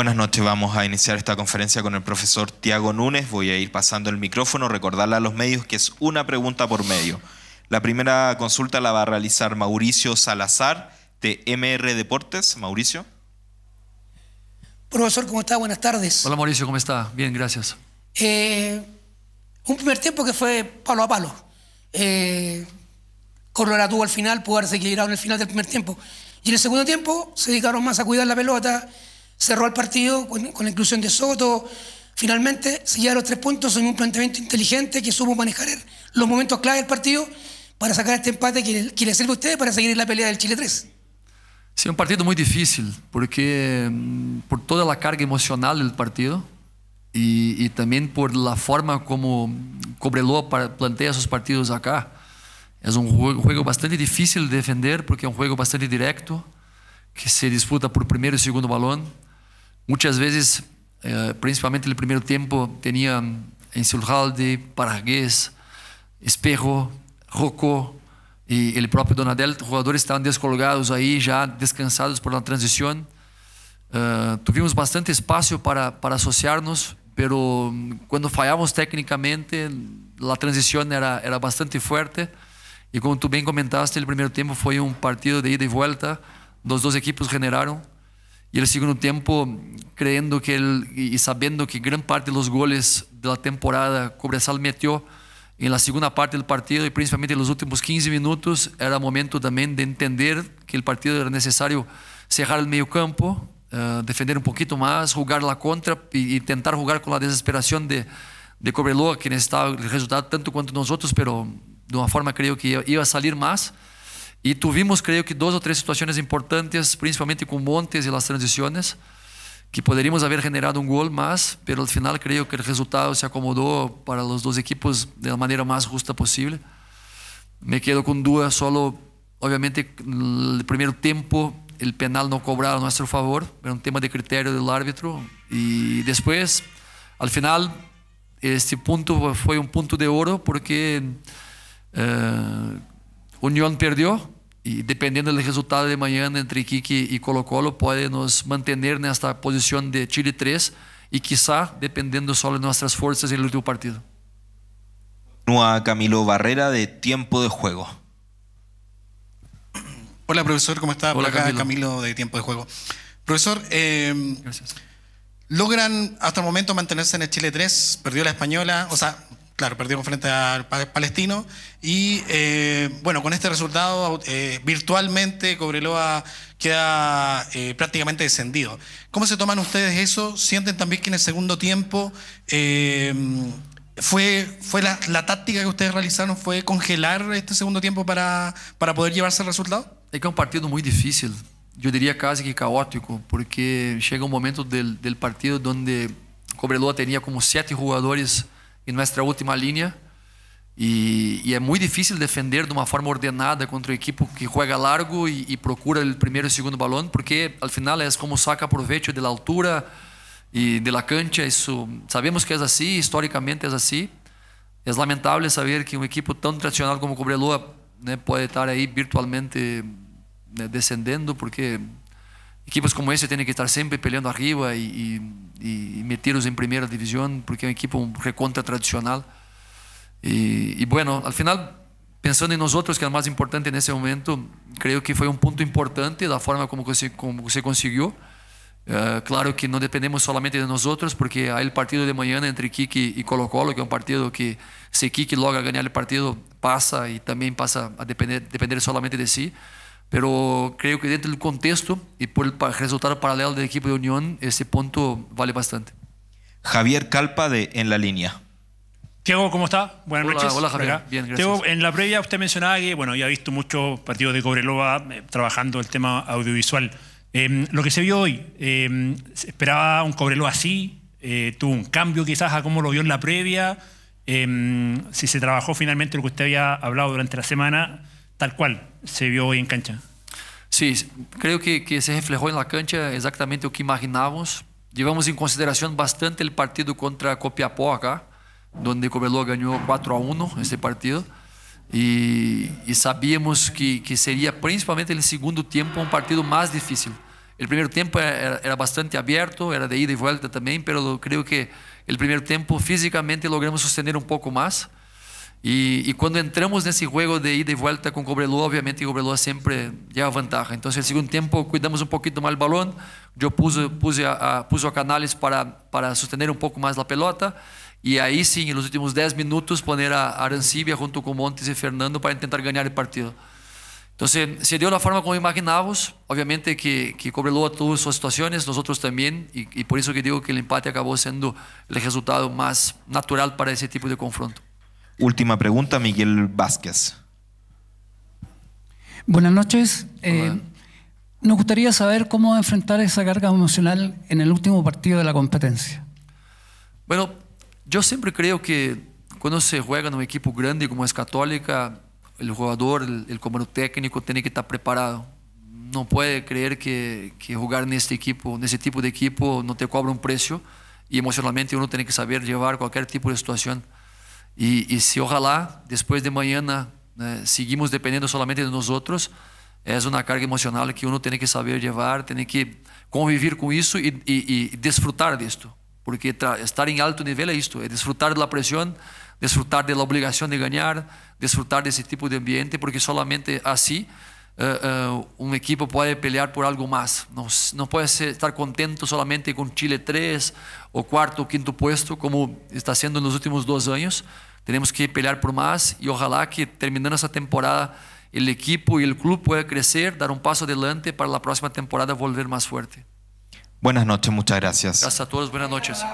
Buenas noches, vamos a iniciar esta conferencia con el profesor Tiago Núñez. Voy a ir pasando el micrófono, recordarle a los medios que es una pregunta por medio. La primera consulta la va a realizar Mauricio Salazar de MR Deportes. Mauricio. Profesor, ¿cómo está? Buenas tardes. Hola Mauricio, ¿cómo está? Bien, gracias. Eh, un primer tiempo que fue palo a palo. Eh, la tuvo al final, pudo haberse quedado en el final del primer tiempo. Y en el segundo tiempo se dedicaron más a cuidar la pelota, cerró el partido con, la inclusión de Soto. Finalmente se lleva los tres puntos en un planteamiento inteligente que supo manejar los momentos clave del partido para sacar este empate que, le sirve a ustedes para seguir en la pelea del Chile 3. Sí, un partido muy difícil porque mm, por toda la carga emocional del partido y, también por la forma como Cobreloa plantea sus partidos acá. Es un juego, bastante difícil de defender porque es un juego bastante directo que se disputa por primero y segundo balón Muchas veces, eh, principalmente en el primer tiempo, tenía mm, Insulhalde, Paragués, Espejo, Rocco y el propio Donadel, jugadores estaban descolgados ahí, ya descansados por la transición. Eh, tuvimos bastante espacio para, para asociarnos, pero mm, cuando fallamos técnicamente, la transición era, era bastante fuerte. Y como tú bien comentaste, el primer tiempo fue un partido de ida y vuelta. Los dos equipos generaron. Y el segundo tiempo, creyendo que él y sabiendo que gran parte de los goles de la temporada Cobresal metió en la segunda parte del partido y principalmente en los últimos 15 minutos, era momento también de entender que el partido era necesario cerrar el medio campo, eh, defender un poquito más, jugar la contra y, intentar jugar con la desesperación de, de Cobreloa, que necesitaba el resultado tanto cuanto nosotros, pero de una forma creo que iba a salir más. Y tuvimos, creo que, dos o tres situaciones importantes, principalmente con Montes y las transiciones, que podríamos haber generado un gol más, pero al final creo que el resultado se acomodó para los dos equipos de la manera más justa posible. Me quedo con duda solo, obviamente, el primer tiempo, el penal no cobrado a nuestro favor, era un tema de criterio del árbitro. Y después, al final, este punto fue un punto de oro porque... Eh, Unión perdió y dependiendo del resultado de mañana entre Quique y Colo Colo puede nos mantener en esta posición de Chile 3 y quizá dependiendo solo de nuestras fuerzas en el último partido. A Camilo Barrera de Tiempo de Juego. Hola profesor, ¿cómo está? Hola, acá Camilo. Camilo. de Tiempo de Juego. Profesor, em, logran hasta el momento mantenerse en el Chile 3, perdió la española, o sea, Claro, perdieron frente al Palestino. Y eh, bueno, con este resultado, eh, virtualmente Cobreloa queda eh, prácticamente descendido. ¿Cómo se toman ustedes eso? ¿Sienten también que en el segundo tiempo fue, fue la, táctica que ustedes realizaron fue congelar este segundo tiempo para, para poder llevarse el resultado? Es que un partido muy difícil, yo diría casi que caótico, porque llega un momento del, del partido donde Cobreloa tenía como siete jugadores em nossa última linha. E, e, é muito difícil defender de uma forma ordenada contra o equipo que joga largo e, e procura o primeiro e segundo balão, porque al final é como saca proveito da altura e da cancha. Isso sabemos que é assim, historicamente é assim. É lamentável saber que um equipo tão tradicional como o Cobreloa né, pode estar aí virtualmente né, descendendo, porque Equipes como esse têm que estar sempre peleando arriba e, e, e metidos em primeira divisão, porque é uma equipe um recontra tradicional. E, e bueno, al final, pensando em nós outros, que é o mais importante nesse momento, creio que foi um ponto importante da forma como você, como você conseguiu. Uh, claro que não dependemos somente de nós outros, porque aí o partido de manhã entre Kiki e Colo-Colo, que é um partido que se Kiki logo ganhar o partido, passa e também passa a depender, depender somente de si. Pero creo que dentro del contexto y por el resultado paralelo del equipo de Unión, ese punto vale bastante. Javier Calpa de En la Línea. Diego, ¿cómo está? Buenas noches. Hola, Javier. en la previa usted mencionaba que, bueno, ya ha visto muchos partidos de Cobreloa eh, trabajando el tema audiovisual. Em, lo que se vio hoy, em, ¿se ¿esperaba un Cobreloa así? Eh, ¿Tuvo un cambio quizás a cómo lo vio en la previa? Em, si se trabajó finalmente lo que usted había hablado durante la semana, tal cual se vio hoy en cancha. Sí, creo que, se reflejó en la cancha exactamente lo que imaginábamos. Llevamos en consideración bastante el partido contra Copiapó acá, donde Cobeló ganó 4 a 1 ese partido. Y, sabíamos que, sería principalmente el segundo tiempo un partido más difícil. El primer tiempo era, bastante abierto, era de ida y vuelta también, pero creo que el primer tiempo físicamente logramos sostener un poco más. Y cuando entramos en ese juego de ida y vuelta con Cobreloa, obviamente Cobreloa siempre lleva ventaja. Entonces, el segundo tiempo cuidamos un poquito más el balón, yo puse, puse, a, a Canales para, para un un poco más la pelota. ahí sí, en los últimos 10 minutos, poner a Arancibia junto con Montes y Fernando para intentar ganar el partido. Entonces, se dio la forma como imaginábamos, Obviamente que, que Cobreloa tuvo sus situaciones, nosotros también y por eso que digo que el empate acabó siendo el resultado más natural para ese tipo de confronto. Última pregunta, Miguel Vázquez. Buenas noches. nos eh, gustaría saber cómo enfrentar esa carga emocional en el último partido de la competencia. Bueno, yo siempre creo que cuando se juega en un equipo grande como es Católica, el jugador, el, el comando técnico tiene que estar preparado. No puede creer que, que jugar en este equipo, en ese tipo de equipo, no te cobra un precio y emocionalmente uno tiene que saber llevar cualquier tipo de situación. E, e se ojalá, depois de manhã, né, seguimos dependendo somente de nós outros, é uma carga emocional que uno tem que saber levar, tem que conviver com isso e, e, e desfrutar disto. Porque estar em alto nível é isto, é desfrutar da pressão, desfrutar da obrigação de ganhar, desfrutar desse tipo de ambiente, porque somente assim Eh, eh, un equipo puede pelear por algo más. No, no puede eh, estar contento solamente con Chile 3 o cuarto o quinto puesto, como está haciendo en los últimos dos años. Tenemos que pelear por más y ojalá que terminando esta temporada el equipo y el club pueda crecer, dar un paso adelante para la próxima temporada volver más fuerte. Buenas noches, muchas gracias. Gracias a todos, buenas noches.